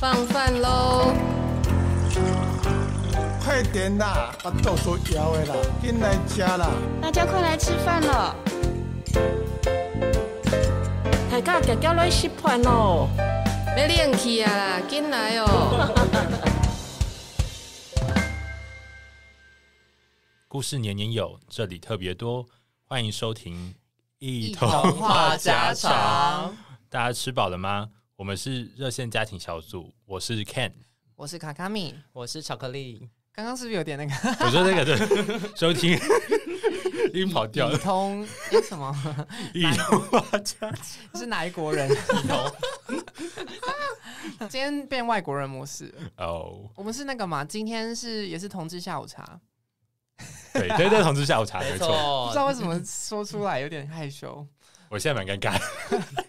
放饭喽！快点啦，把豆子舀下来，进来加啦！大家快来吃饭了！大家点点来吃饭喽！没力气啊，进来哦！故事年年有，这里特别多，欢迎收听《一童话家常》。大家吃饱了吗？我们是热线家庭小组，我是 Ken，我是卡卡米，我是巧克力。刚刚是不是有点那个？我说那个对，收听已跑掉了。普通什么？普通玩家是哪一国人？今天变外国人模式哦。我们是那个嘛？今天是也是同志下午茶。对，对，同志下午茶没错。不知道为什么说出来有点害羞。我现在蛮尴尬。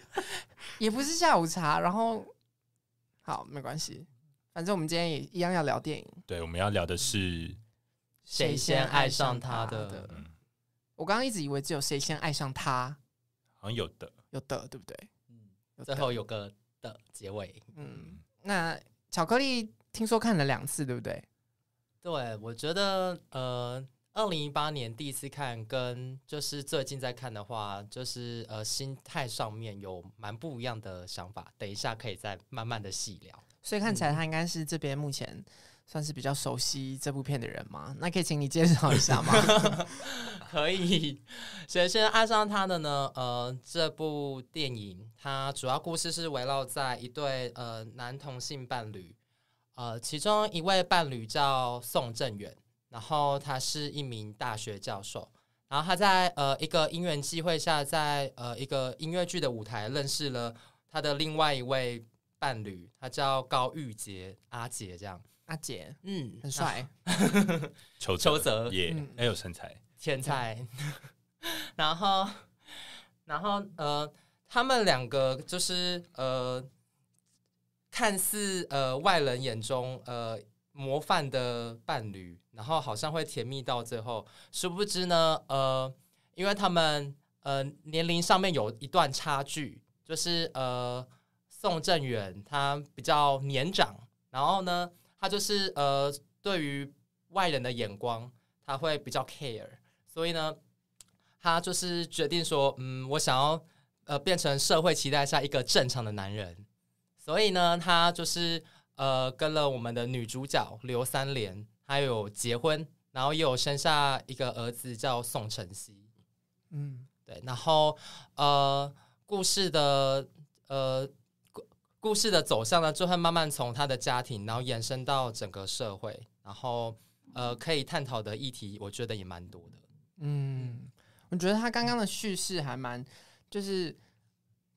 也不是下午茶，然后好没关系，反正我们今天也一样要聊电影。对，我们要聊的是谁先爱上他的？嗯，我刚刚一直以为只有谁先爱上他，好像有的，有的，对不对？嗯，最后有个的结尾，嗯，那巧克力听说看了两次，对不对？对，我觉得，呃。二零一八年第一次看，跟就是最近在看的话，就是呃心态上面有蛮不一样的想法。等一下可以再慢慢的细聊。所以看起来他应该是这边目前算是比较熟悉这部片的人嘛？那可以请你介绍一下吗？可以。首先爱上他的呢，呃，这部电影它主要故事是围绕在一对呃男同性伴侣，呃，其中一位伴侣叫宋正远。然后他是一名大学教授，然后他在呃一个因缘机会下，在呃一个音乐剧的舞台认识了他的另外一位伴侣，他叫高玉杰阿杰，这样阿杰，嗯，很帅，邱泽，邱泽也很有身材，天才。然后，然后呃，他们两个就是呃，看似呃外人眼中呃模范的伴侣。然后好像会甜蜜到最后，殊不知呢，呃，因为他们呃年龄上面有一段差距，就是呃宋正远他比较年长，然后呢他就是呃对于外人的眼光他会比较 care，所以呢他就是决定说，嗯，我想要呃变成社会期待下一个正常的男人，所以呢他就是呃跟了我们的女主角刘三连。还有结婚，然后有生下一个儿子叫宋晨曦，嗯，对，然后呃，故事的呃故故事的走向呢，就会慢慢从他的家庭，然后延伸到整个社会，然后呃，可以探讨的议题，我觉得也蛮多的。嗯，我觉得他刚刚的叙事还蛮，就是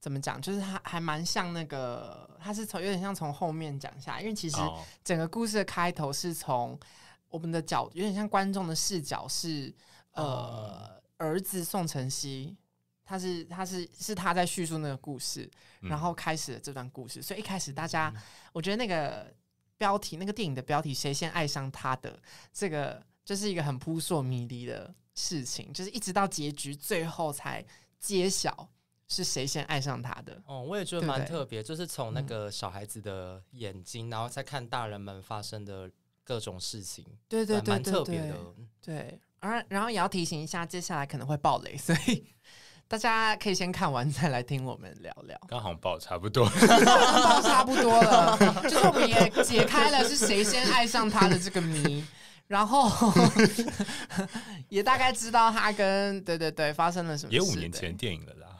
怎么讲，就是他还蛮像那个，他是从有点像从后面讲下，因为其实整个故事的开头是从。我们的角有点像观众的视角，是呃，儿子宋晨曦，他是他是是他在叙述那个故事，然后开始了这段故事。所以一开始大家，我觉得那个标题，那个电影的标题“谁先爱上他的”，这个就是一个很扑朔迷离的事情，就是一直到结局最后才揭晓是谁先爱上他的。哦，我也觉得蛮特别，就是从那个小孩子的眼睛，然后再看大人们发生的。各种事情，对对对，蛮特别的。对，然然后也要提醒一下，接下来可能会爆雷，所以 大家可以先看完再来听我们聊聊。刚好爆差不多，爆差不多了，就是我们也解开了是谁先爱上他的这个谜，然后 也大概知道他跟对对对发生了什么。也五年前电影了啦，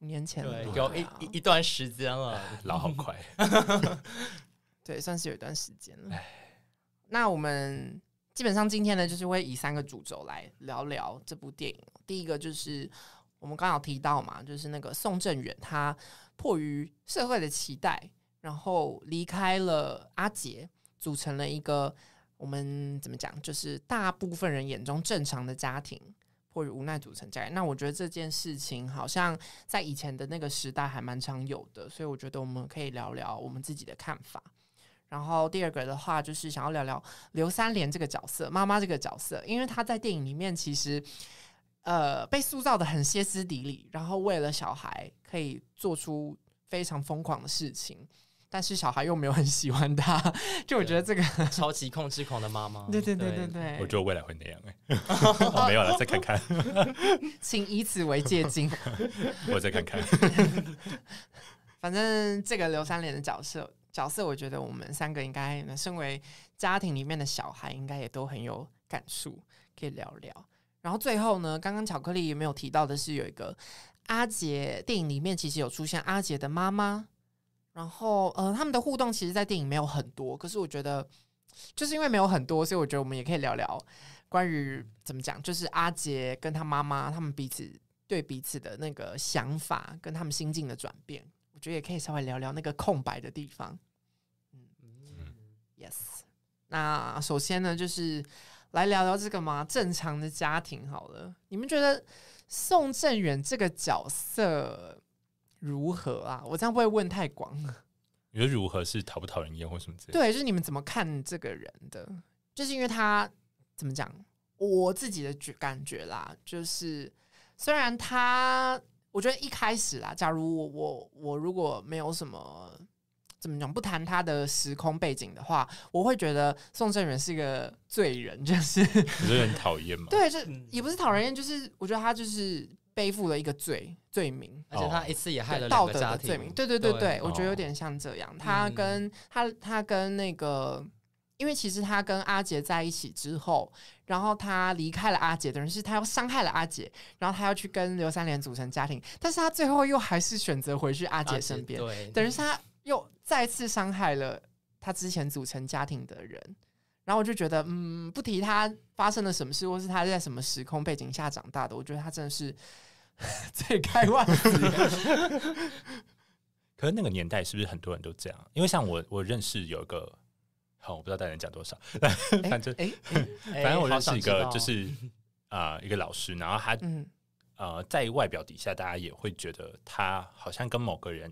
五年前对，有一一段时间了，老好快。对，算是有一段时间了。那我们基本上今天呢，就是会以三个主轴来聊聊这部电影。第一个就是我们刚好提到嘛，就是那个宋振远他迫于社会的期待，然后离开了阿杰，组成了一个我们怎么讲，就是大部分人眼中正常的家庭，迫于无奈组成家庭。那我觉得这件事情好像在以前的那个时代还蛮常有的，所以我觉得我们可以聊聊我们自己的看法。然后第二个的话，就是想要聊聊刘三连这个角色，妈妈这个角色，因为她在电影里面其实，呃，被塑造的很歇斯底里，然后为了小孩可以做出非常疯狂的事情，但是小孩又没有很喜欢她，就我觉得这个超级控制狂的妈妈，对对对对对，我觉得未来会那样哎，没有了，再看看，请以此为借鉴，我再看看，反正这个刘三连的角色。角色我觉得我们三个应该，身为家庭里面的小孩，应该也都很有感触，可以聊聊。然后最后呢，刚刚巧克力也没有提到的是，有一个阿杰电影里面其实有出现阿杰的妈妈，然后呃，他们的互动其实，在电影没有很多，可是我觉得就是因为没有很多，所以我觉得我们也可以聊聊关于怎么讲，就是阿杰跟他妈妈他们彼此对彼此的那个想法跟他们心境的转变。我觉得也可以稍微聊聊那个空白的地方。嗯，yes。那首先呢，就是来聊聊这个嘛，正常的家庭好了。你们觉得宋振远这个角色如何啊？我这样不会问太广。你觉得如何是讨不讨人厌或什么？对，就是你们怎么看这个人的？就是因为他怎么讲，我自己的感觉啦，就是虽然他。我觉得一开始啦，假如我我我如果没有什么怎么讲，不谈他的时空背景的话，我会觉得宋振元是一个罪人，就是你这很讨厌吗？对，就也不是讨人厌，就是我觉得他就是背负了一个罪罪名，而且他一次也害了道德的罪名。对对对对，我觉得有点像这样。他跟他他跟那个，因为其实他跟阿杰在一起之后。然后他离开了阿姐，等于是，他要伤害了阿姐，然后他要去跟刘三连组成家庭，但是他最后又还是选择回去阿姐身边，等于他又再次伤害了他之前组成家庭的人。然后我就觉得，嗯，不提他发生了什么事，或是他在什么时空背景下长大的，我觉得他真的是 最开万死。可是那个年代是不是很多人都这样？因为像我，我认识有一个。好，我不知道大人讲多少，反正 反正我认识一个，就是啊，一个老师，然后他呃，在外表底下，大家也会觉得他好像跟某个人，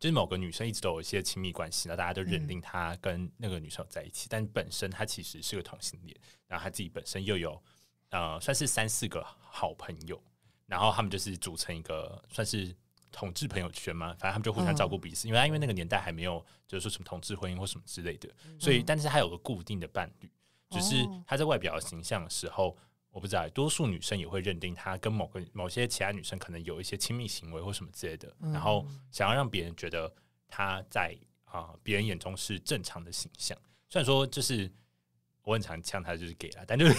就是某个女生一直都有一些亲密关系，那大家都认定他跟那个女生在一起，但本身他其实是个同性恋，然后他自己本身又有呃，算是三四个好朋友，然后他们就是组成一个算是。统治朋友圈嘛，反正他们就互相照顾彼此，因为他因为那个年代还没有就是说什么同志婚姻或什么之类的，所以但是他有个固定的伴侣，只是他在外表形象的时候，我不知道多数女生也会认定他跟某个某些其他女生可能有一些亲密行为或什么之类的，然后想要让别人觉得他在啊别人眼中是正常的形象，虽然说就是我很常呛他就是给了，但就是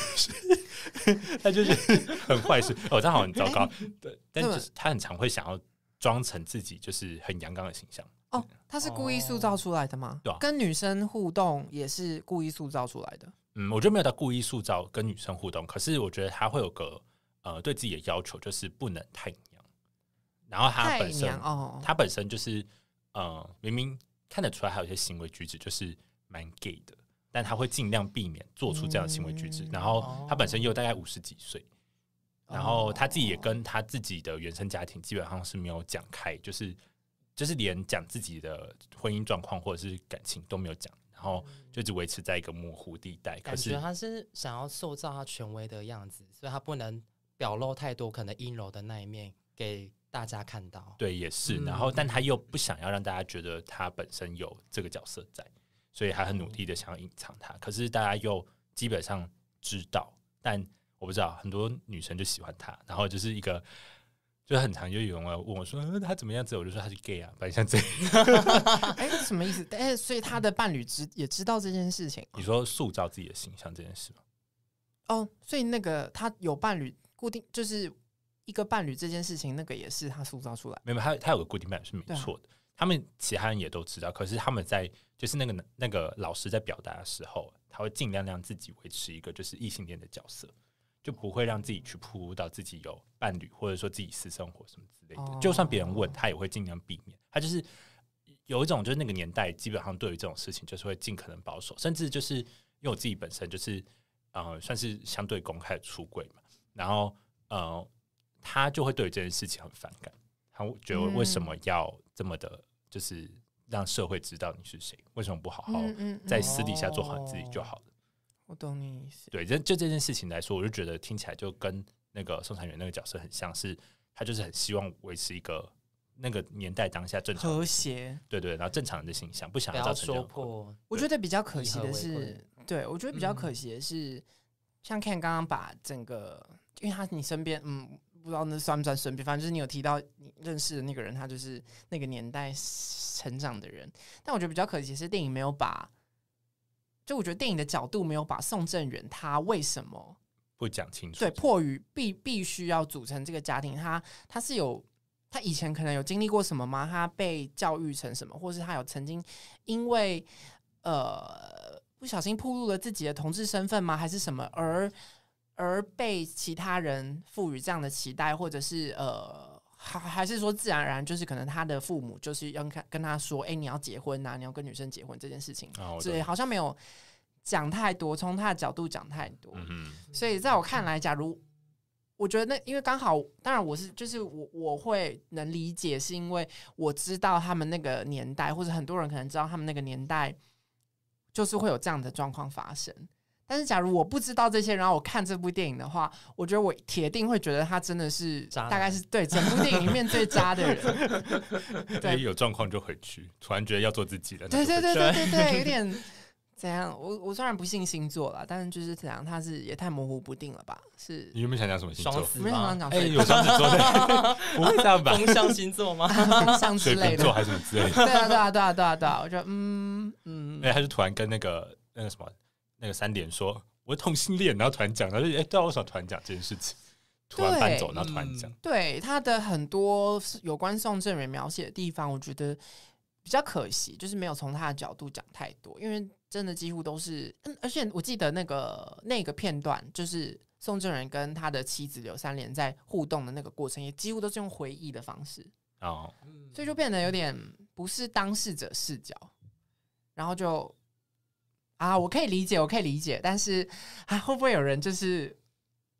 他 就是很坏事哦，他好很糟糕，对，但就是他很常会想要。装成自己就是很阳刚的形象哦，他是故意塑造出来的吗？对啊，跟女生互动也是故意塑造出来的。嗯，我觉得没有他故意塑造跟女生互动，可是我觉得他会有个呃对自己的要求，就是不能太娘。然后他本身哦，他本身就是呃，明明看得出来还有一些行为举止就是蛮 gay 的，但他会尽量避免做出这样的行为举止。然后他本身又大概五十几岁。然后他自己也跟他自己的原生家庭基本上是没有讲开，就是就是连讲自己的婚姻状况或者是感情都没有讲，然后就只维持在一个模糊地带。感觉他是想要塑造他权威的样子，所以他不能表露太多可能阴柔的那一面给大家看到。对，也是。然后，但他又不想要让大家觉得他本身有这个角色在，所以他很努力的想要隐藏他。可是大家又基本上知道，但。我不知道，很多女生就喜欢他，然后就是一个，就是很长就有人问我说他怎么样子，我就说他是 gay 啊，反正像这样。哎，什么意思？哎，所以他的伴侣知也知道这件事情。你说塑造自己的形象这件事吗？哦，所以那个他有伴侣固定就是一个伴侣这件事情，那个也是他塑造出来。没有，他他有个固定伴侣是没错的，他们其他人也都知道。可是他们在就是那个那个老师在表达的时候，他会尽量让自己维持一个就是异性恋的角色。就不会让自己去铺到自己有伴侣，或者说自己私生活什么之类的。就算别人问他，也会尽量避免。他就是有一种，就是那个年代，基本上对于这种事情，就是会尽可能保守，甚至就是因为我自己本身就是，呃，算是相对公开的出柜嘛。然后，呃，他就会对这件事情很反感，他觉得为什么要这么的，就是让社会知道你是谁？为什么不好好在私底下做好自己就好了？我懂你意思。对，就就这件事情来说，我就觉得听起来就跟那个宋长元那个角色很像是，他就是很希望维持一个那个年代当下正常和谐。对对，然后正常的形象，不想要造成破。我觉得比较可惜的是，对我觉得比较可惜的是，像 Ken 刚刚把整个，因为他你身边，嗯，不知道那算不算身边，反正就是你有提到你认识的那个人，他就是那个年代成长的人。但我觉得比较可惜是电影没有把。就我觉得电影的角度没有把宋振元他为什么不讲清楚？对，迫于必必须要组成这个家庭，他他是有他以前可能有经历过什么吗？他被教育成什么，或是他有曾经因为呃不小心暴露了自己的同志身份吗？还是什么而而被其他人赋予这样的期待，或者是呃。还还是说自然而然，就是可能他的父母就是要看跟他说，哎，你要结婚呐，你要跟女生结婚这件事情，对，好像没有讲太多，从他的角度讲太多。嗯嗯。所以在我看来，假如我觉得那，因为刚好，当然我是就是我我会能理解，是因为我知道他们那个年代，或者很多人可能知道他们那个年代，就是会有这样的状况发生。但是，假如我不知道这些，然后我看这部电影的话，我觉得我铁定会觉得他真的是大概是对整部电影里面最渣的人。对，有状况就回去，突然觉得要做自己了。对对对对对对，有点怎样？我我虽然不信星座了，但是就是怎样，他是也太模糊不定了吧？是你有没有想讲什么星座？没有想讲哎，有双子座，不会这样吧？双星座吗？风象之类的，还是之类的？对啊对啊对啊对啊对啊！我觉得嗯嗯，哎，他就突然跟那个那个什么。那个三点说我是同性恋，然后团长，然后哎，多少团长这件事情突然搬走，然后团长，对他的很多有关宋振人描写的地方，我觉得比较可惜，就是没有从他的角度讲太多，因为真的几乎都是嗯，而且我记得那个那个片段，就是宋振元跟他的妻子刘三连在互动的那个过程，也几乎都是用回忆的方式哦，所以就变得有点不是当事者视角，然后就。啊，我可以理解，我可以理解，但是啊，会不会有人就是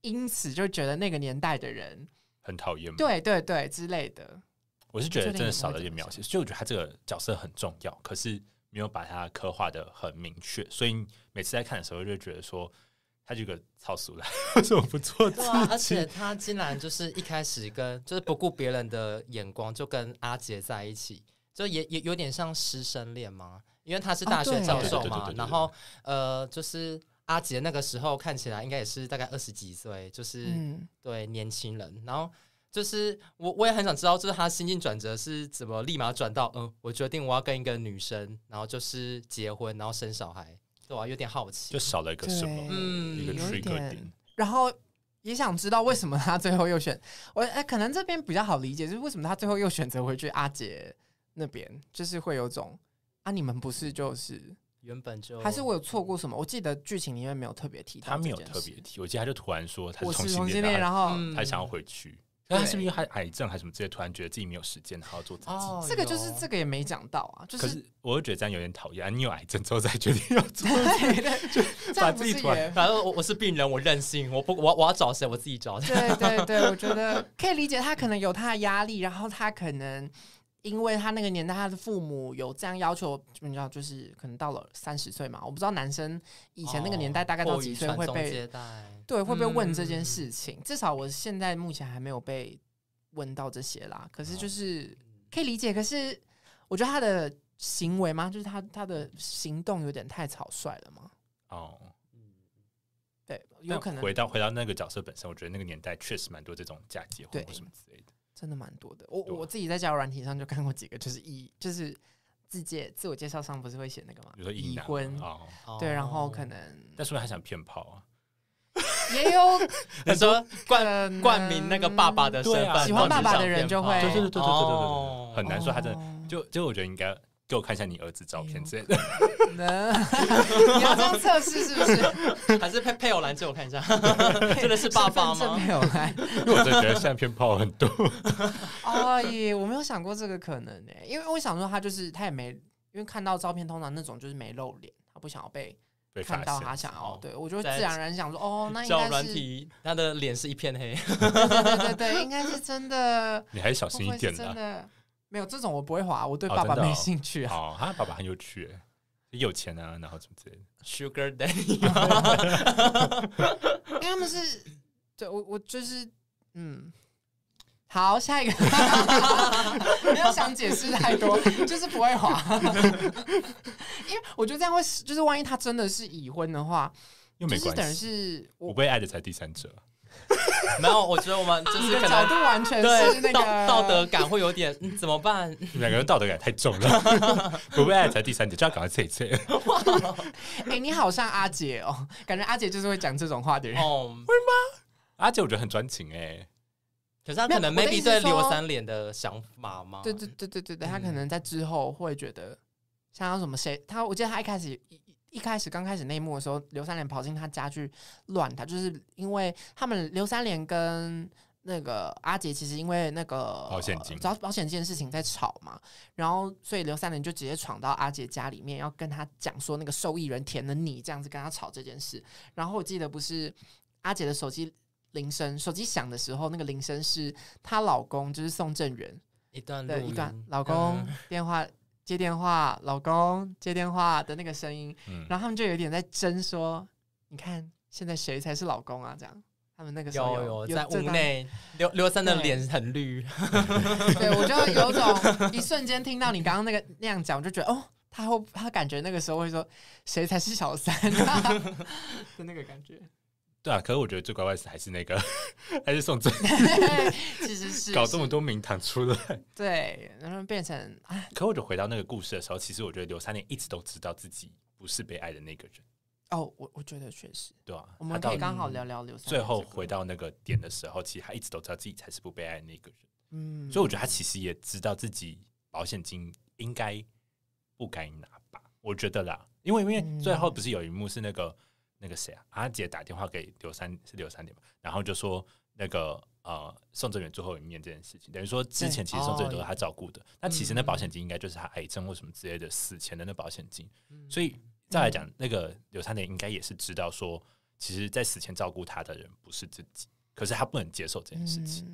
因此就觉得那个年代的人很讨厌？对对对之类的，我是觉得真的少了点描写，所以我觉得他这个角色很重要，可是没有把他刻画的很明确，所以每次在看的时候就觉得说他这个超俗了，为什么不做事情？而且他竟然就是一开始跟就是不顾别人的眼光就跟阿杰在一起，就也也有点像师生恋吗？因为他是大学教授嘛，然后呃，就是阿杰那个时候看起来应该也是大概二十几岁，就是对年轻人。然后就是我我也很想知道，就是他心境转折是怎么立马转到嗯，我决定我要跟一个女生，然后就是结婚，然后生小孩。对，我有点好奇。就少了一个什么，一个 trick 然后也想知道为什么他最后又选我？哎，可能这边比较好理解，就是为什么他最后又选择回去阿杰那边，就是会有种。啊！你们不是就是原本就还是我有错过什么？我记得剧情里面没有特别提到，他没有特别提。我记得他就突然说：“我是同性恋。”然后他想要回去，那他是不是因为癌症还是什么，之类，突然觉得自己没有时间，还要做自己？这个就是这个也没讲到啊。就是我就觉得这样有点讨厌。你有癌症之后再决定要做，就把自己突然反正我我是病人，我任性，我不我我要找谁，我自己找。对对对，我觉得可以理解，他可能有他的压力，然后他可能。因为他那个年代，他的父母有这样要求，你知道，就是可能到了三十岁嘛。我不知道男生以前那个年代大概到几岁会被对会被问这件事情。至少我现在目前还没有被问到这些啦。可是就是可以理解。可是我觉得他的行为嘛，就是他他的行动有点太草率了嘛。哦，对，有可能。回到回到那个角色本身，我觉得那个年代确实蛮多这种假结婚或什么之类的。真的蛮多的，我我自己在交友软体上就看过几个，就是已就是自介自我介绍上不是会写那个吗？比如已婚，对，然后可能，但是不他还想骗炮啊，也有，你说冠冠名那个爸爸的身份，喜欢爸爸的人就会，对是对对对对对，很难说，他真的就就我觉得应该。给我看一下你儿子照片之类的，你要做测试是不是？还是配配偶栏？借我看一下，真的是爸爸吗？配偶栏，因为我真的觉得相片泡很多。哎呀，我没有想过这个可能呢，因为我想说他就是他也没，因为看到照片，通常那种就是没露脸，他不想要被看到，他想要对我就自然而然想说哦，那应该是他的脸是一片黑。对对对应该是真的。你还小心一点的。没有这种我不会滑，我对爸爸没兴趣啊。好，他爸爸很有趣，你有钱啊，然后怎么的。s u g a r Daddy，因为他们是，对我我就是，嗯，好下一个，没有想解释太多，就是不会滑，因为我觉得这样会，就是万一他真的是已婚的话，又没关系，等于是我被爱的才第三者。没有，我觉得我们就是可能个道道德感会有点怎么办？两个人道德感太重了，不被爱才第三集就要搞快这一侧。哎，你好像阿姐哦，感觉阿姐就是会讲这种话的人哦？会吗？阿姐我觉得很专情哎，可是他可能 maybe 对刘三脸的想法吗？对对对对对对，他可能在之后会觉得想要什么谁？他我记得他一开始。一开始刚开始内幕的时候，刘三连跑进他家去乱，他就是因为他们刘三连跟那个阿杰，其实因为那个保险金找保险金的事情在吵嘛，然后所以刘三连就直接闯到阿杰家里面，要跟他讲说那个受益人填的你这样子跟他吵这件事。然后我记得不是阿杰的手机铃声，手机响的时候，那个铃声是她老公，就是宋正元一段一段老公电话。接电话，老公接电话的那个声音，然后他们就有点在争说，你看现在谁才是老公啊？这样，他们那个有有在屋内，刘刘三的脸很绿。对，我就有种一瞬间听到你刚刚那个那样讲，我就觉得哦，他会他感觉那个时候会说谁才是小三，的那个感觉。对啊，可是我觉得最怪怪的是还是那个，还是送真，其实是搞这么多名堂出来，对，然后变成可我就回到那个故事的时候，其实我觉得刘三年一直都知道自己不是被爱的那个人。哦，我我觉得确实对啊，我们可以刚好聊聊刘三。最后回到那个点的时候，其实他一直都知道自己才是不被爱的那个人。嗯，所以我觉得他其实也知道自己保险金应该不该拿吧？我觉得啦，因为因为最后不是有一幕是那个。那个谁啊？阿杰打电话给刘三，是刘三点吧？然后就说那个呃，宋哲远最后一面这件事情，等于说之前其实宋哲远都是他照顾的，那其实那保险金应该就是他癌症或什么之类的死前的那保险金。所以再来讲，那个刘三点应该也是知道说，其实，在死前照顾他的人不是自己，可是他不能接受这件事情，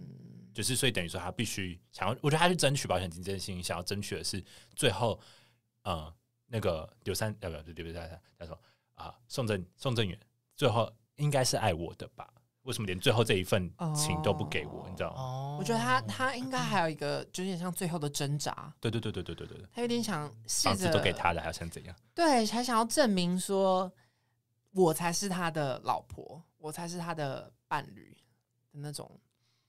就是所以等于说他必须想要，我觉得他去争取保险金这件事情，想要争取的是最后，嗯，那个刘三要不要？不对？三他说。啊，宋正宋正远最后应该是爱我的吧？为什么连最后这一份情都不给我？你知道吗？我觉得他他应该还有一个，就有点像最后的挣扎。对对对对对对对他有点想房子都给他了，还要想怎样？对，还想要证明说，我才是他的老婆，我才是他的伴侣的那种。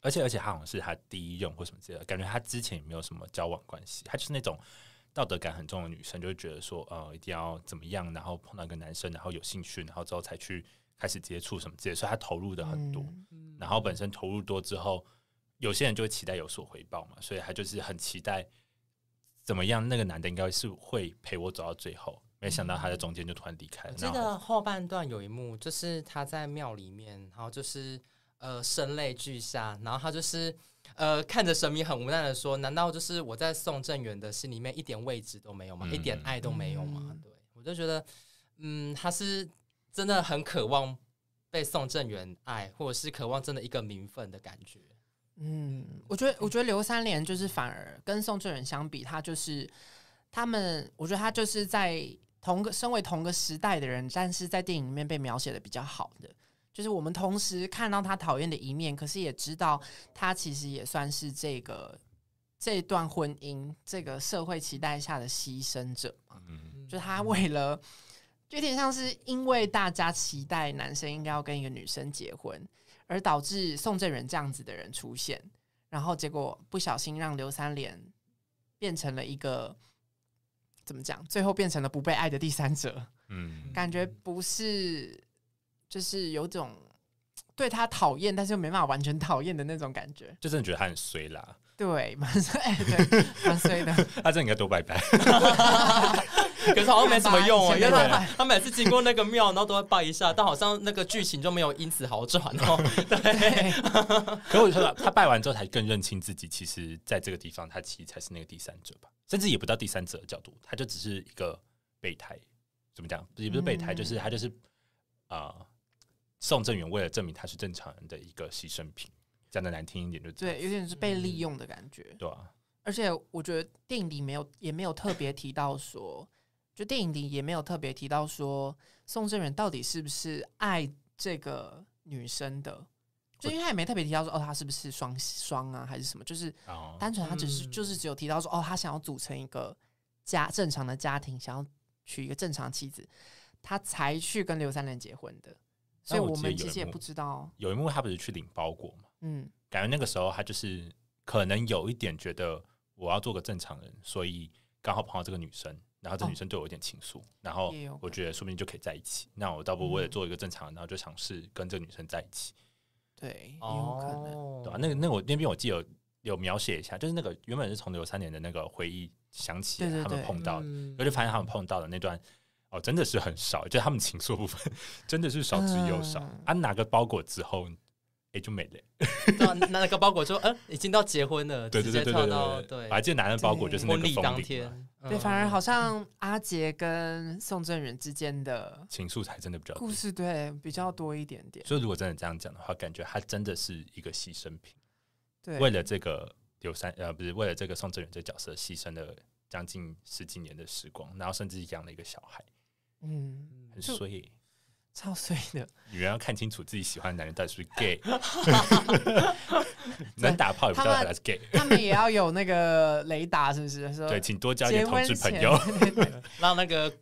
而且而且他好像是他第一任或什么之类的，感觉他之前也没有什么交往关系，他就是那种。道德感很重的女生就会觉得说，呃，一定要怎么样，然后碰到一个男生，然后有兴趣，然后之后才去开始接触什么，所以她投入的很多。然后本身投入多之后，有些人就会期待有所回报嘛，所以她就是很期待怎么样，那个男的应该是会陪我走到最后。没想到他在中间就突然离开了。这个后半段有一幕，就是他在庙里面，然后就是呃声泪俱下，然后他就是。呃，看着神明很无奈的说：“难道就是我在宋正元的心里面一点位置都没有吗？一点爱都没有吗？”对我就觉得，嗯，他是真的很渴望被宋正元爱，或者是渴望真的一个名分的感觉。嗯，我觉得，我觉得刘三连就是反而跟宋正元相比，他就是他们，我觉得他就是在同个身为同个时代的人，但是在电影里面被描写的比较好的。就是我们同时看到他讨厌的一面，可是也知道他其实也算是这个这段婚姻、这个社会期待下的牺牲者嘛。嗯，就他为了，有点像是因为大家期待男生应该要跟一个女生结婚，而导致宋振元这样子的人出现，然后结果不小心让刘三连变成了一个怎么讲？最后变成了不被爱的第三者。嗯，感觉不是。就是有种对他讨厌，但是又没办法完全讨厌的那种感觉，就真的觉得他很衰啦。对，蛮衰的，蛮衰的。真的应该多拜拜，可是好像没什么用哦。他每次经过那个庙，然后都会拜一下，但好像那个剧情就没有因此好转哦。对，可我说他拜完之后，才更认清自己，其实在这个地方，他其实才是那个第三者吧，甚至也不到第三者的角度，他就只是一个备胎。怎么讲？也不是备胎，就是他就是啊。宋正元为了证明他是正常人的一个牺牲品，讲的难听一点，就对，有点是被利用的感觉，对啊。而且我觉得电影里没有，也没有特别提到说，就电影里也没有特别提到说，宋正元到底是不是爱这个女生的？就因为他也没特别提到说，哦，他是不是双双啊，还是什么？就是单纯他只是就是只有提到说，哦，他想要组成一个家正常的家庭，想要娶一个正常妻子，他才去跟刘三连结婚的。所以我们自己也不知道。有一幕他不是去领包裹嘛？嗯，感觉那个时候他就是可能有一点觉得我要做个正常人，所以刚好碰到这个女生，然后这女生对我有点情愫，然后我觉得说不定就可以在一起。那我倒不为了做一个正常人，然后就尝试跟这个女生在一起。对，有可能。对啊，那个那个我那边我记有有描写一下，就是那个原本是从刘三年的那个回忆想起，他们碰到我就发现他们碰到的那段。真的是很少，就他们情愫部分真的是少之又少。啊，拿个包裹之后，哎，就没了。拿哪个包裹之后，嗯，已经到结婚了，直接跳到对。反正拿人包裹就是婚礼当天，对。反而好像阿杰跟宋振元之间的情愫才真的比较故事，对比较多一点点。所以如果真的这样讲的话，感觉他真的是一个牺牲品。对，为了这个刘三呃，不是为了这个宋振元这角色牺牲了将近十几年的时光，然后甚至养了一个小孩。嗯，很碎，超衰的。女人要看清楚自己喜欢的男人到底是 gay，能打炮也不知道他是 gay。他们也要有那个雷达，是不是？对，请多交点同志朋友，让那个。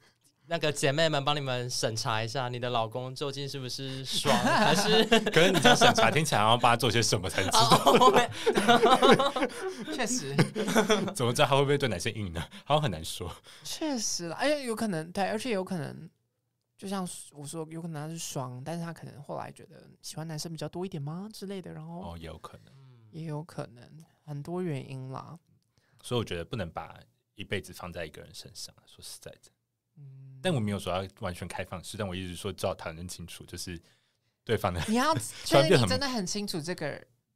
那个姐妹们，帮你们审查一下，你的老公究竟是不是爽，还是 可是你这样审查，听起来然后帮他做些什么才知道。确实，怎么知道他会不会对男生硬呢？好像很难说。确实啦，而且有可能对，而且有可能，就像我说，有可能他是爽，但是他可能后来觉得喜欢男生比较多一点吗之类的，然后哦，也有可能，也有可能，很多原因啦。所以我觉得不能把一辈子放在一个人身上。说实在的。嗯，但我没有说要完全开放式，但我一直说只要谈论清楚，就是对方的。你要，确定你真的很清楚这个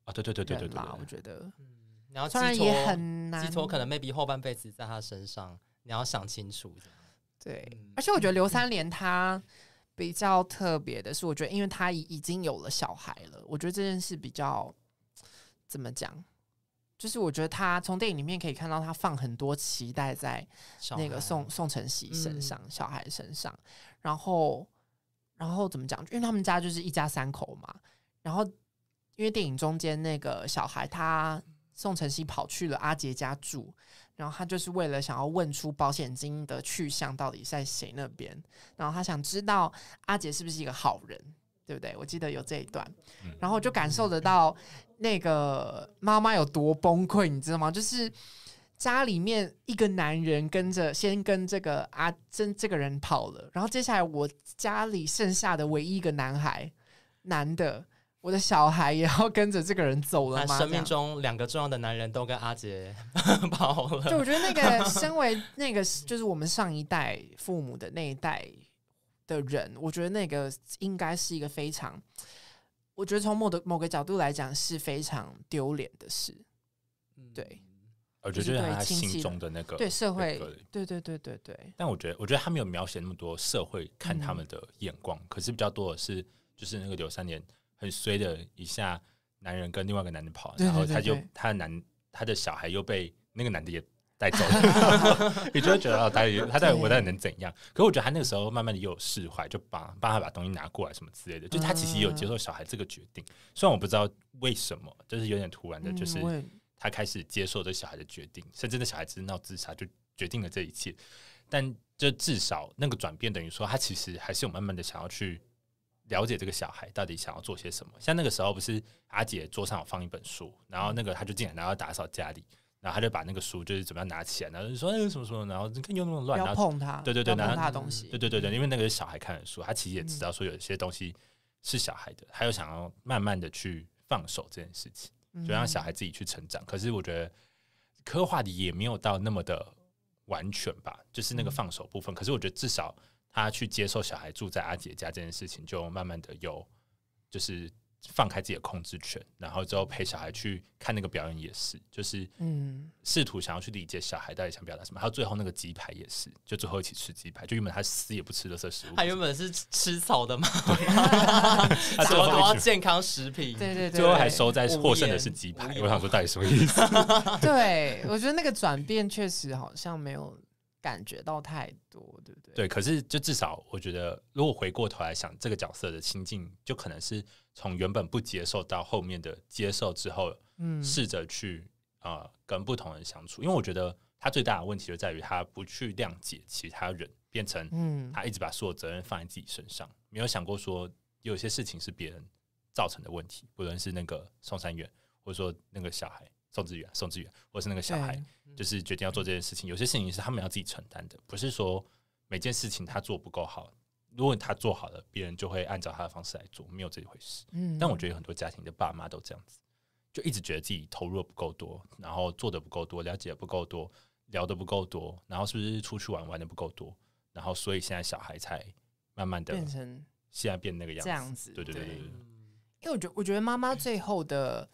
啊，对对对对对对，我觉得，嗯，你要虽然也很难，寄托可能 maybe 后半辈子在他身上，你要想清楚。对，而且我觉得刘三连他比较特别的是，我觉得因为他已已经有了小孩了，我觉得这件事比较怎么讲。就是我觉得他从电影里面可以看到，他放很多期待在那个宋宋晨曦身上、小孩身上，然后，然后怎么讲？因为他们家就是一家三口嘛。然后，因为电影中间那个小孩，他宋晨曦跑去了阿杰家住，然后他就是为了想要问出保险金的去向到底在谁那边，然后他想知道阿杰是不是一个好人，对不对？我记得有这一段，然后就感受得到。那个妈妈有多崩溃，你知道吗？就是家里面一个男人跟着，先跟这个阿珍这个人跑了，然后接下来我家里剩下的唯一一个男孩，男的，我的小孩也要跟着这个人走了。生命中两个重要的男人都跟阿杰 跑了。就我觉得那个 身为那个就是我们上一代父母的那一代的人，我觉得那个应该是一个非常。我觉得从某的某个角度来讲是非常丢脸的事，对。我觉得就是他心中的那个对社会，对对对对对。但我觉得，我觉得他没有描写那么多社会看他们的眼光，可是比较多的是，就是那个刘三年很衰的一下，男人跟另外一个男人跑，然后他就他的男他的小孩又被那个男的也。带走，你就会觉得他他在我在能怎样？可我觉得他那个时候慢慢的又释怀，就帮帮他把东西拿过来什么之类的。就他其实有接受小孩这个决定，虽然我不知道为什么，就是有点突然的，就是他开始接受这小孩的决定，甚至那小孩子闹自杀就决定了这一切。但就至少那个转变，等于说他其实还是有慢慢的想要去了解这个小孩到底想要做些什么。像那个时候不是阿姐桌上有放一本书，然后那个他就进来，然后打扫家里。然后他就把那个书就是怎么样拿起来呢？说哎什么什么，然后你看又那么乱，然要碰他，对对对，拿他东西，对对对对，因为那个是小孩看的书，他其实也知道说有些东西是小孩的，他又想要慢慢的去放手这件事情，就让小孩自己去成长。可是我觉得，刻画的也没有到那么的完全吧，就是那个放手部分。可是我觉得至少他去接受小孩住在阿姐家这件事情，就慢慢的有就是。放开自己的控制权，然后之后陪小孩去看那个表演也是，就是嗯，试图想要去理解小孩到底想表达什么。还有最后那个鸡排也是，就最后一起吃鸡排，就原本他死也不吃的这食物，他原本是吃草的嘛，哈 哈都要健康食品？对对对，最后还收在获胜的是鸡排，我想说到底什么意思？对我觉得那个转变确实好像没有。感觉到太多，对不对？对，可是就至少我觉得，如果回过头来想这个角色的心境，就可能是从原本不接受到后面的接受之后，嗯，试着去呃跟不同人相处。因为我觉得他最大的问题就在于他不去谅解其他人，变成嗯，他一直把所有责任放在自己身上，没有想过说有些事情是别人造成的问题，不论是那个宋三元，或者说那个小孩。宋志远，宋志远，或是那个小孩，就是决定要做这件事情。有些事情是他们要自己承担的，不是说每件事情他做不够好。如果他做好了，别人就会按照他的方式来做，没有这一回事。嗯，但我觉得很多家庭的爸妈都这样子，就一直觉得自己投入不够多，然后做的不够多，了解不够多，聊的不够多，然后是不是出去玩玩的不够多，然后所以现在小孩才慢慢的变成现在变那个样，这样子。对对对对，因为我觉得，我觉得妈妈最后的，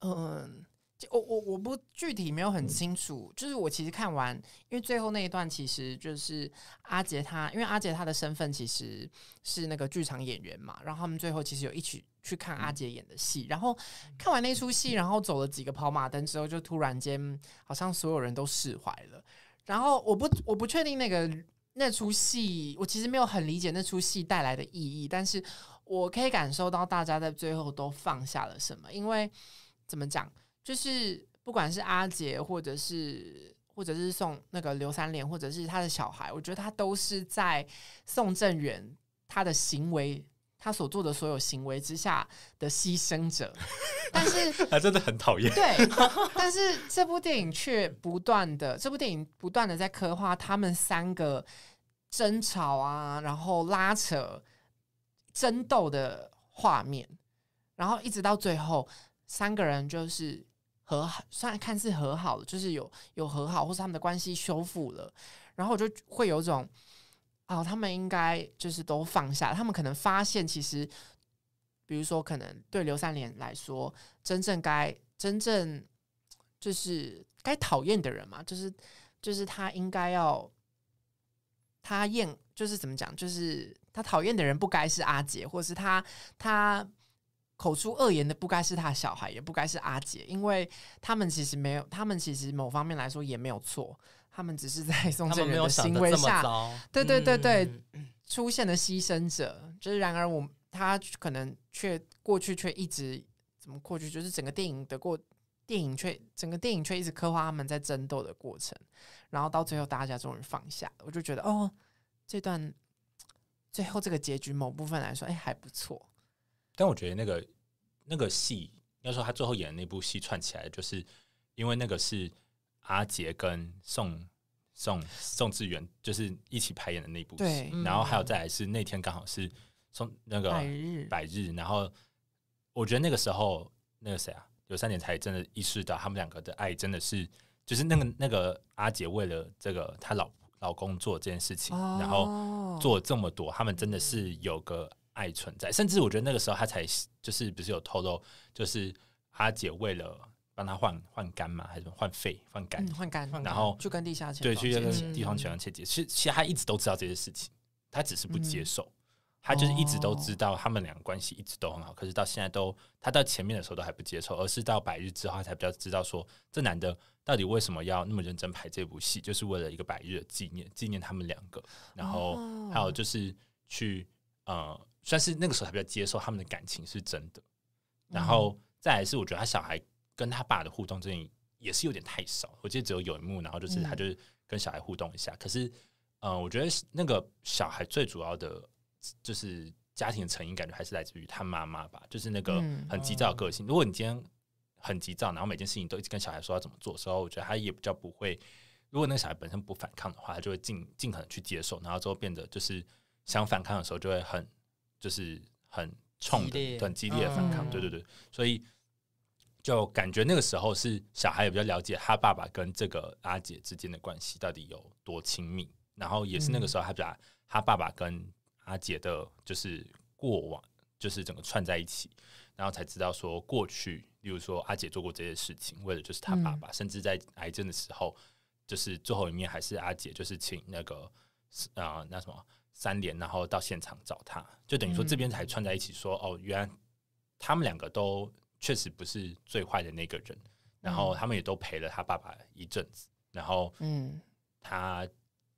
嗯。我我我不具体没有很清楚，就是我其实看完，因为最后那一段其实就是阿杰他，因为阿杰他的身份其实是那个剧场演员嘛，然后他们最后其实有一起去看阿杰演的戏，然后看完那出戏，然后走了几个跑马灯之后，就突然间好像所有人都释怀了。然后我不我不确定那个那出戏，我其实没有很理解那出戏带来的意义，但是我可以感受到大家在最后都放下了什么，因为怎么讲？就是不管是阿杰，或者是或者是送那个刘三连，或者是他的小孩，我觉得他都是在宋正远他的行为，他所做的所有行为之下的牺牲者。但是他 真的很讨厌。对，但是这部电影却不断的，这部电影不断的在刻画他们三个争吵啊，然后拉扯、争斗的画面，然后一直到最后，三个人就是。和算看似和好了，就是有有和好，或是他们的关系修复了，然后我就会有种哦，他们应该就是都放下，他们可能发现其实，比如说可能对刘三连来说，真正该真正就是该讨厌的人嘛，就是就是他应该要他厌，就是怎么讲，就是他讨厌的人不该是阿杰，或是他他。口出恶言的不该是他小孩，也不该是阿杰，因为他们其实没有，他们其实某方面来说也没有错，他们只是在宋建仁的行为下，对对对对，出现了牺牲者。就是然而我他可能却过去却一直怎么过去，就是整个电影的过电影却整个电影却一直刻画他们在争斗的过程，然后到最后大家终于放下，我就觉得哦，这段最后这个结局某部分来说，哎还不错。但我觉得那个那个戏，要说他最后演的那部戏串起来，就是因为那个是阿杰跟宋宋宋志远就是一起排演的那部戏，然后还有再来是那天刚好是宋那个百日，百日，然后我觉得那个时候那个谁啊，有三姐才真的意识到他们两个的爱真的是，就是那个那个阿杰为了这个他老老公做这件事情，然后做这么多，他们真的是有个。爱存在，甚至我觉得那个时候他才就是不是有透露，就是阿姐为了帮他换换肝嘛，还是换肺换肝换肝，然后就跟地下情对，去跟地方情人切结，其实其实他一直都知道这些事情，他只是不接受，他就是一直都知道他们两个关系一直都很好，可是到现在都他到前面的时候都还不接受，而是到百日之后他才比较知道说这男的到底为什么要那么认真拍这部戏，就是为了一个百日纪念，纪念他们两个，然后还有就是去呃。但是那个时候他比较接受他们的感情是真的，然后再来是我觉得他小孩跟他爸的互动这里也是有点太少，我记得只有有一幕，然后就是他就跟小孩互动一下。可是，嗯，我觉得那个小孩最主要的就是家庭的成因，感觉还是来自于他妈妈吧，就是那个很急躁的个性。如果你今天很急躁，然后每件事情都一直跟小孩说要怎么做，时候我觉得他也比较不会。如果那个小孩本身不反抗的话，他就会尽尽可能去接受，然后之后变得就是想反抗的时候就会很。就是很冲的、很激烈的反抗，对对对，所以就感觉那个时候是小孩也比较了解他爸爸跟这个阿姐之间的关系到底有多亲密。然后也是那个时候，他把他爸爸跟阿姐的，就是过往，就是整个串在一起，然后才知道说过去，例如说阿姐做过这些事情，为了就是他爸爸，甚至在癌症的时候，就是最后一面还是阿姐，就是请那个啊那什么。三连，然后到现场找他，就等于说这边才串在一起，说哦，原来他们两个都确实不是最坏的那个人，然后他们也都陪了他爸爸一阵子，然后嗯，他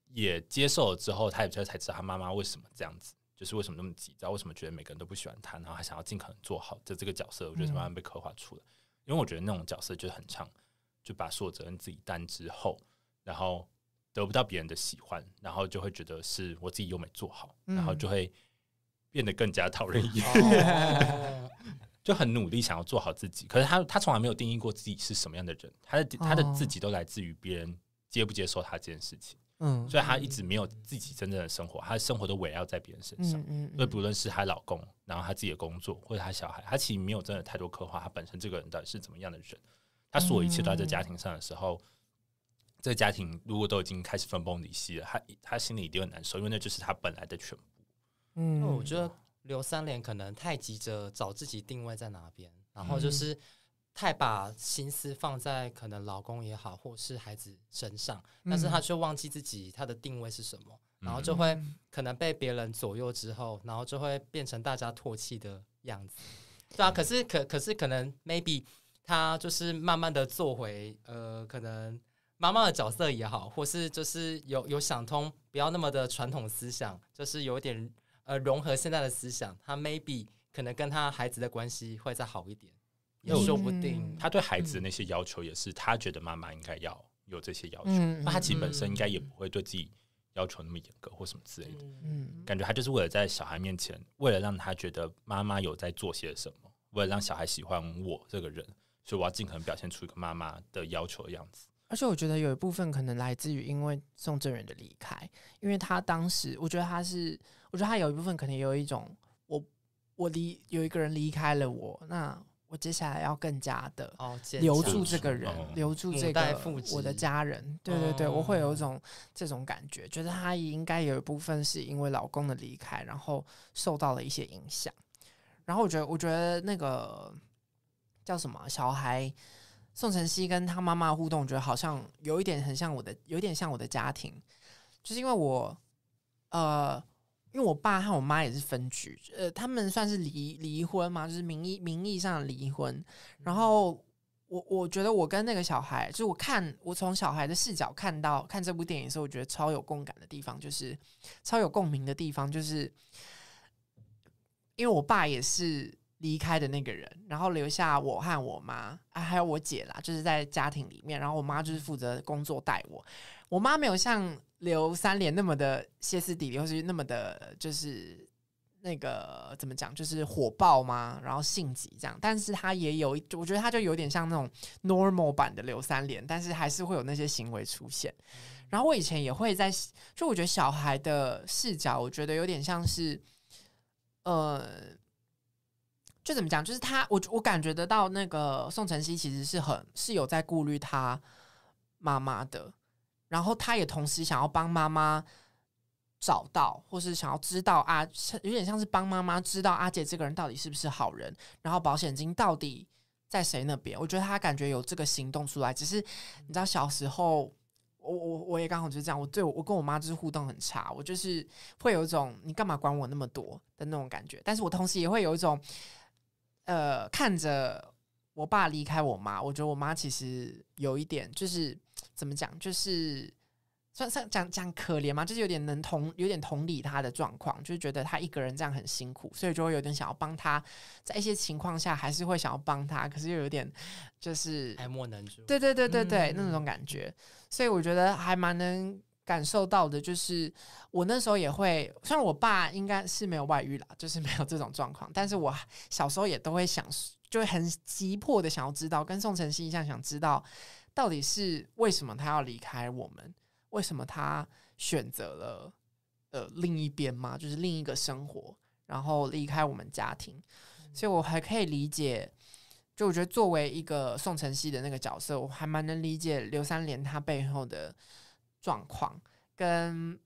也接受了之后，他也才才知道他妈妈为什么这样子，就是为什么那么急，知道为什么觉得每个人都不喜欢他，然后还想要尽可能做好就这个角色，我觉得慢慢被刻画出了，因为我觉得那种角色就很强，就把有责跟自己担之后，然后。得不到别人的喜欢，然后就会觉得是我自己又没做好，然后就会变得更加讨人厌，就很努力想要做好自己。可是他，他从来没有定义过自己是什么样的人，他的他的自己都来自于别人接不接受他这件事情。嗯，所以他一直没有自己真正的生活，他的生活都围绕在别人身上。嗯，因为不论是他老公，然后他自己的工作，或者他小孩，他其实没有真的太多刻画他本身这个人到底是怎么样的人。他所有一切都在家庭上的时候。这个家庭如果都已经开始分崩离析了，他他心里一定很难受，因为那就是他本来的全部。嗯，那我觉得刘三连可能太急着找自己定位在哪边，然后就是太把心思放在可能老公也好，或是孩子身上，但是他却忘记自己他的定位是什么，然后就会可能被别人左右之后，然后就会变成大家唾弃的样子。对啊，可是可可是可能 maybe 他就是慢慢的做回呃可能。妈妈的角色也好，或是就是有有想通，不要那么的传统思想，就是有点呃融合现在的思想。他 maybe 可能跟他孩子的关系会再好一点，也说不定。他对孩子的那些要求也是他觉得妈妈应该要有这些要求，那他其实本身应该也不会对自己要求那么严格或什么之类的。嗯，感觉他就是为了在小孩面前，为了让他觉得妈妈有在做些什么，为了让小孩喜欢我这个人，所以我要尽可能表现出一个妈妈的要求的样子。而且我觉得有一部分可能来自于因为宋哲元的离开，因为他当时我觉得他是，我觉得他有一部分可能有一种我我离有一个人离开了我，那我接下来要更加的留住这个人，留住这个我的家人，对对对，我会有一种这种感觉，觉得他应该有一部分是因为老公的离开，然后受到了一些影响。然后我觉得，我觉得那个叫什么小孩。宋晨曦跟他妈妈互动，我觉得好像有一点很像我的，有点像我的家庭，就是因为我，呃，因为我爸和我妈也是分居，呃，他们算是离离婚嘛，就是名义名义上离婚。然后我我觉得我跟那个小孩，就是我看我从小孩的视角看到看这部电影时候，我觉得超有共感的地方，就是超有共鸣的地方，就是因为我爸也是。离开的那个人，然后留下我和我妈，啊，还有我姐啦，就是在家庭里面。然后我妈就是负责工作带我，我妈没有像刘三连那么的歇斯底里，或是那么的，就是那个怎么讲，就是火爆嘛，然后性急这样。但是她也有，我觉得她就有点像那种 normal 版的刘三连，但是还是会有那些行为出现。然后我以前也会在，就我觉得小孩的视角，我觉得有点像是，呃。就怎么讲，就是他，我我感觉得到，那个宋晨曦其实是很是有在顾虑他妈妈的，然后他也同时想要帮妈妈找到，或是想要知道啊，有点像是帮妈妈知道阿杰这个人到底是不是好人，然后保险金到底在谁那边。我觉得他感觉有这个行动出来，只是你知道小时候，我我我也刚好就是这样，我对我跟我妈就是互动很差，我就是会有一种你干嘛管我那么多的那种感觉，但是我同时也会有一种。呃，看着我爸离开我妈，我觉得我妈其实有一点，就是怎么讲，就是算算讲讲可怜嘛，就是有点能同有点同理她的状况，就是觉得她一个人这样很辛苦，所以就会有点想要帮她，在一些情况下还是会想要帮她，可是又有点就是爱莫能助，对对对对对那种感觉，所以我觉得还蛮能。感受到的就是，我那时候也会，虽然我爸应该是没有外遇啦，就是没有这种状况，但是我小时候也都会想，就会很急迫的想要知道，跟宋晨曦一样，想知道到底是为什么他要离开我们，为什么他选择了呃另一边嘛，就是另一个生活，然后离开我们家庭，所以我还可以理解，就我觉得作为一个宋晨曦的那个角色，我还蛮能理解刘三连他背后的。状况跟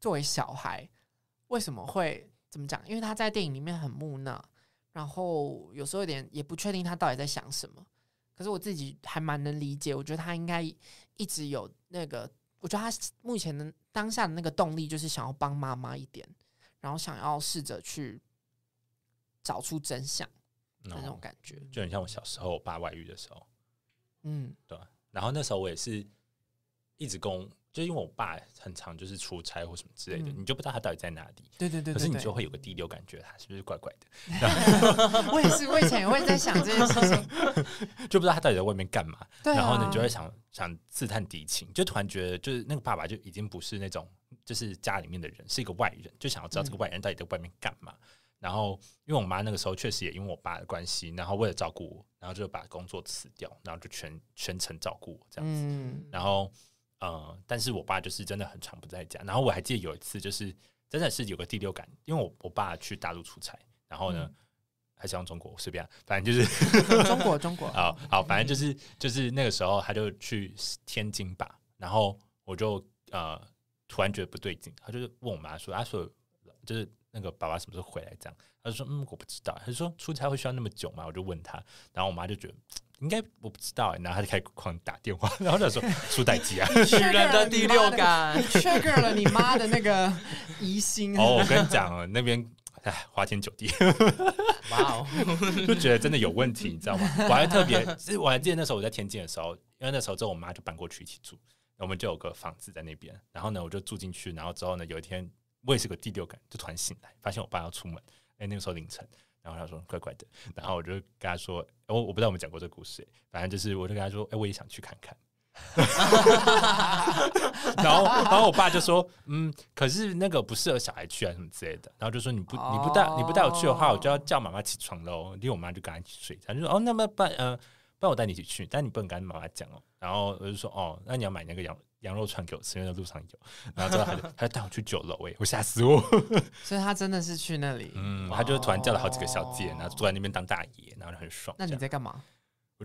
作为小孩为什么会怎么讲？因为他在电影里面很木讷，然后有时候有点也不确定他到底在想什么。可是我自己还蛮能理解，我觉得他应该一直有那个，我觉得他目前的当下的那个动力就是想要帮妈妈一点，然后想要试着去找出真相，那种感觉就很像我小时候我爸外遇的时候，嗯，对。然后那时候我也是一直攻。就因为我爸很常就是出差或什么之类的，你就不知道他到底在哪里。对对对。可是你就会有个第六感觉，他是不是怪怪的？我也是，我以前也会在想这件事情，就不知道他到底在外面干嘛。然后你就会想想刺探敌情，就突然觉得就是那个爸爸就已经不是那种就是家里面的人，是一个外人，就想要知道这个外人到底在外面干嘛。然后因为我妈那个时候确实也因为我爸的关系，然后为了照顾我，然后就把工作辞掉，然后就全全程照顾我这样子。嗯。然后。嗯，但是我爸就是真的很长不在家。然后我还记得有一次，就是真的是有个第六感，因为我我爸去大陆出差，然后呢，还是让中国随便，反正就是中国中国啊 好，反正就是就是那个时候他就去天津吧，然后我就呃突然觉得不对劲，他就问我妈说啊说就是那个爸爸什么时候回来这样，他说嗯我不知道，他说出差会需要那么久吗？我就问他，然后我妈就觉得。应该我不知道，然后他就开始狂打电话，然后他说出代机啊，巨人的第六感，你 trigger 了你妈的那个疑心。哦，我跟你讲，那边哎，花天酒地，哇，就觉得真的有问题，你知道吗？我还特别，我还记得那时候我在天津的时候，因为那时候之后我妈就搬过去一起住，我们就有个房子在那边，然后呢我就住进去，然后之后呢有一天我也是个第六感就突然醒来，发现我爸要出门，哎，那个时候凌晨。然后他说怪怪的，然后我就跟他说，我我不知道我们讲过这个故事，反正就是我就跟他说，哎，我也想去看看。然后然后我爸就说，嗯，可是那个不适合小孩去啊什么之类的，然后就说你不你不带你不带我去的话，我就要叫妈妈起床喽。因为我妈就跟他一起睡，他就说，哦，那么办，呃，然我带你一起去，但你不能跟妈妈讲哦。然后我就说，哦，那你要买那个羊。羊肉串给我吃，因为在路上有，然后之后他就，他就带我去酒楼，哎，我吓死我，所以他真的是去那里，嗯，他就突然叫了好几个小姐，然后坐在那边当大爷，然后就很爽。那你在干嘛？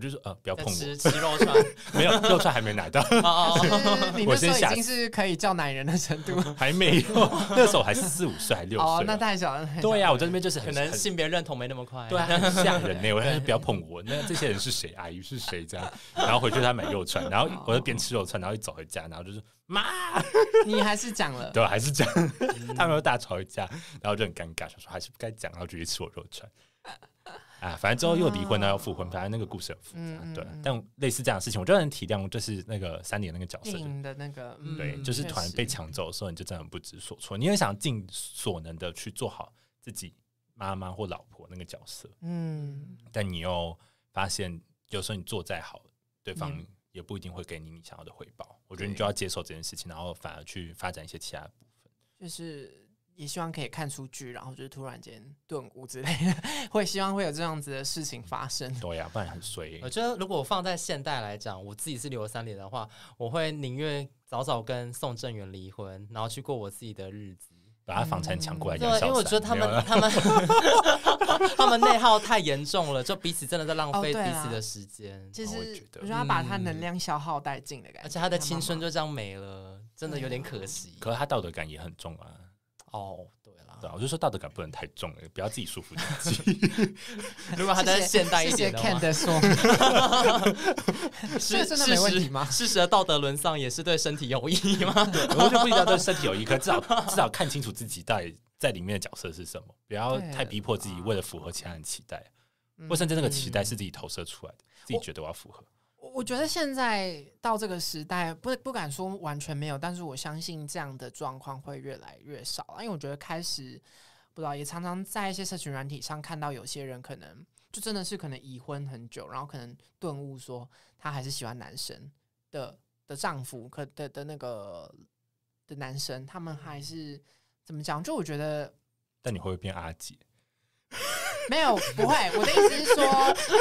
我就说呃，不要碰我吃吃肉串，没有肉串还没奶到，我那已经是可以叫奶人的程度，还没有，那时候还是四五岁还六岁，哦那太小了，对呀，我在那边就是可能性别认同没那么快，对，吓人呢，我是不要碰我，那这些人是谁啊？又是谁这样？然后回去他买肉串，然后我就边吃肉串，然后一走回家，然后就是妈，你还是讲了，对，还是讲，他们又大吵一架，然后就很尴尬，说还是不该讲，然后就去吃我肉串。啊，反正之后又离婚，然后又复婚，反正那个故事很复杂。对，但类似这样的事情，我觉得能体谅，就是那个三年那个角色，的那个，对，就是团被抢走的时候，你就真的很不知所措。你也想尽所能的去做好自己妈妈或老婆那个角色，嗯，但你又发现有时候你做再好，对方也不一定会给你你想要的回报。我觉得你就要接受这件事情，然后反而去发展一些其他部分，就是。也希望可以看出剧，然后就突然间顿悟之类，会希望会有这样子的事情发生。对呀，不然很衰。我觉得如果放在现代来讲，我自己是刘三连的话，我会宁愿早早跟宋正元离婚，然后去过我自己的日子，把他房产抢过来。对，因为我觉得他们他们 他们内耗太严重了，就彼此真的在浪费彼此的时间。就是我觉得他把他能量消耗殆尽的感觉，而且他的青春就这样没了，真的有点可惜。可是他道德感也很重啊。哦，对了，对啊，我就说道德感不能太重了，不要自己束缚自己。如果他在现代一些，看的说。事 实真的没问题吗？事实的道德沦丧也是对身体有益吗？我完全不知道对身体有益，可至少至少看清楚自己在在里面的角色是什么，不要太逼迫自己，为了符合其他人期待。我甚至那个期待是自己投射出来的，自己觉得我要符合。我觉得现在到这个时代，不不敢说完全没有，但是我相信这样的状况会越来越少。因为我觉得开始不知道也常常在一些社群软体上看到，有些人可能就真的是可能已婚很久，然后可能顿悟说他还是喜欢男生的的丈夫，可的的那个的男生，他们还是怎么讲？就我觉得，但你会不会变阿姐？没有，不会。我的意思是说，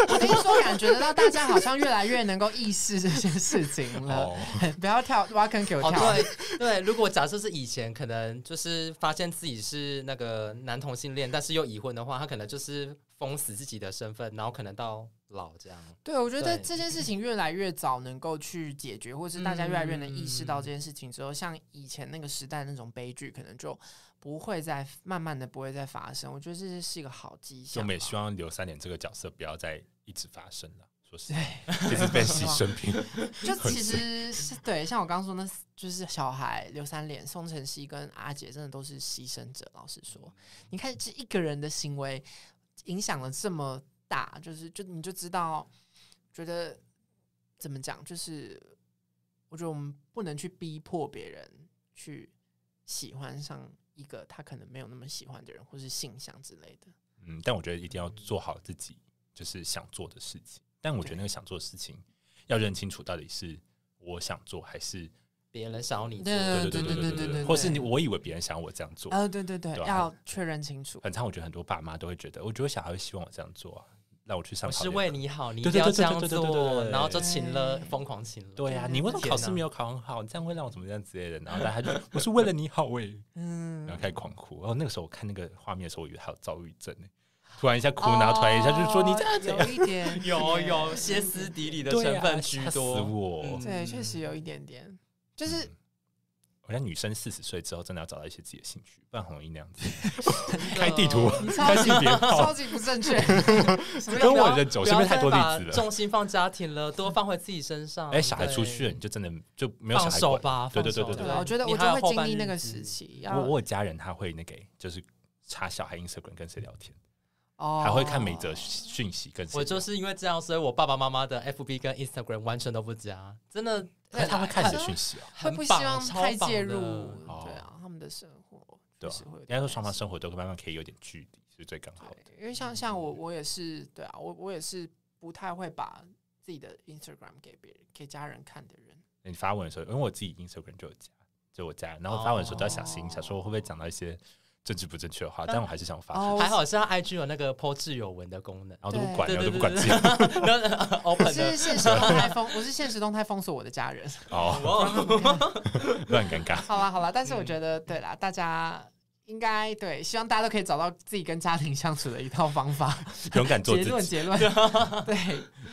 我听说感觉得到大家好像越来越能够意识这件事情了。不要跳挖坑我跳。对对，如果假设是以前，可能就是发现自己是那个男同性恋，但是又已婚的话，他可能就是封死自己的身份，然后可能到老这样。对，我觉得这件事情越来越早能够去解决，或是大家越来越能意识到这件事情之后，像以前那个时代那种悲剧，可能就。不会再慢慢的不会再发生，我觉得这是是一个好迹象。我们也希望刘三连这个角色不要再一直发生了，说是其实被牺牲 品。就 其实是对，像我刚说那，就是小孩刘三连、宋晨曦跟阿杰，真的都是牺牲者。老实说，你看这一个人的行为影响了这么大，就是就你就知道，觉得怎么讲，就是我觉得我们不能去逼迫别人去喜欢上。一个他可能没有那么喜欢的人，或是性向之类的。嗯，但我觉得一定要做好自己，就是想做的事情。但我觉得那个想做的事情，要认清楚到底是我想做还是别人想你做？对对对对对对或是你我以为别人想要我这样做？呃，对对对，要确认清楚。反常，我觉得很多爸妈都会觉得，我觉得小孩会希望我这样做啊。让我去上，我是为你好，你要这样做，然后就请了，疯狂请了，对呀，你为什么考试没有考很好？你这样会让我怎么这样之类的，然后他就，我是为了你好哎，嗯，然后开始狂哭，然后那个时候我看那个画面的时候，我以为他有躁郁症哎，突然一下哭，然后突然一下就说你这样子，有一点，有有歇斯底里的成分居多，我，对，确实有一点点，就是。我觉得女生四十岁之后真的要找到一些自己的兴趣，不然很容易那样子。开地图，开性别，超级不正确。跟我的走是不是太多例子了？重心放家庭了，多放回自己身上。哎，小孩出去了，你就真的就没有小孩管。对对对对对，我觉得我就会经历那个时期。我我家人他会那个就是查小孩 Instagram 跟谁聊天，哦，还会看每则讯息跟我就是因为这样，所以我爸爸妈妈的 FB 跟 Instagram 完全都不加，真的。但他们你的讯息啊，会不希望太介入，对啊，他们的生活，对，应该说双方生活都慢慢可以有点距离，是最刚好的。因为像像我，我也是，对啊，我我也是不太会把自己的 Instagram 给别人、给家人看的人。你发文的时候，因为我自己 Instagram 就有家，就我家人，然后发文的时候都要小心，说我会不会讲到一些。政治不正确的话，但我还是想发。还好，是 I G 有那个破字有文的功能，然后都不管然后都不管自己。我是现实中太封，我是现实动态封锁我的家人。哦，乱尴尬。好了好了，但是我觉得，对啦，大家应该对，希望大家都可以找到自己跟家庭相处的一套方法。勇敢做自己。结论结论。对。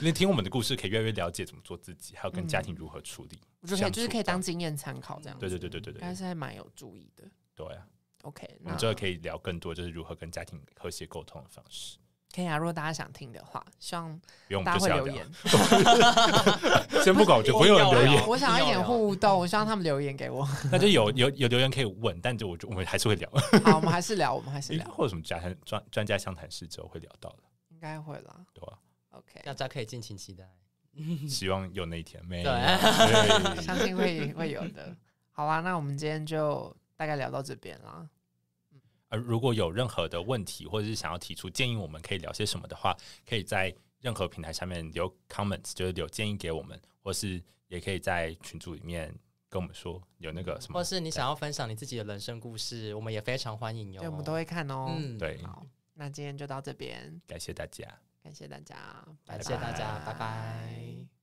你听我们的故事，可以越来越了解怎么做自己，还有跟家庭如何处理。我觉得就是可以当经验参考这样。对对对对对对。应该是还蛮有注意的。对 OK，我们之后可以聊更多，就是如何跟家庭和谐沟通的方式。可以啊，如果大家想听的话，希望大家会留言。先不管，我就不用留言。我想要一点互动，我希望他们留言给我。那就有有有留言可以问，但就我就我们还是会聊。好，我们还是聊，我们还是聊，或者什么家庭专专家相谈室之后会聊到的，应该会啦。对吧？OK，大家可以尽情期待，希望有那一天，没相信会会有的。好啊，那我们今天就大概聊到这边了。呃，如果有任何的问题或者是想要提出建议，我们可以聊些什么的话，可以在任何平台下面留 comments，就是有建议给我们，或是也可以在群组里面跟我们说有那个什么，或是你想要分享你自己的人生故事，我们也非常欢迎哟。对，我们都会看哦。嗯，对。好，那今天就到这边，感谢大家，感谢大家，感谢大家，拜拜。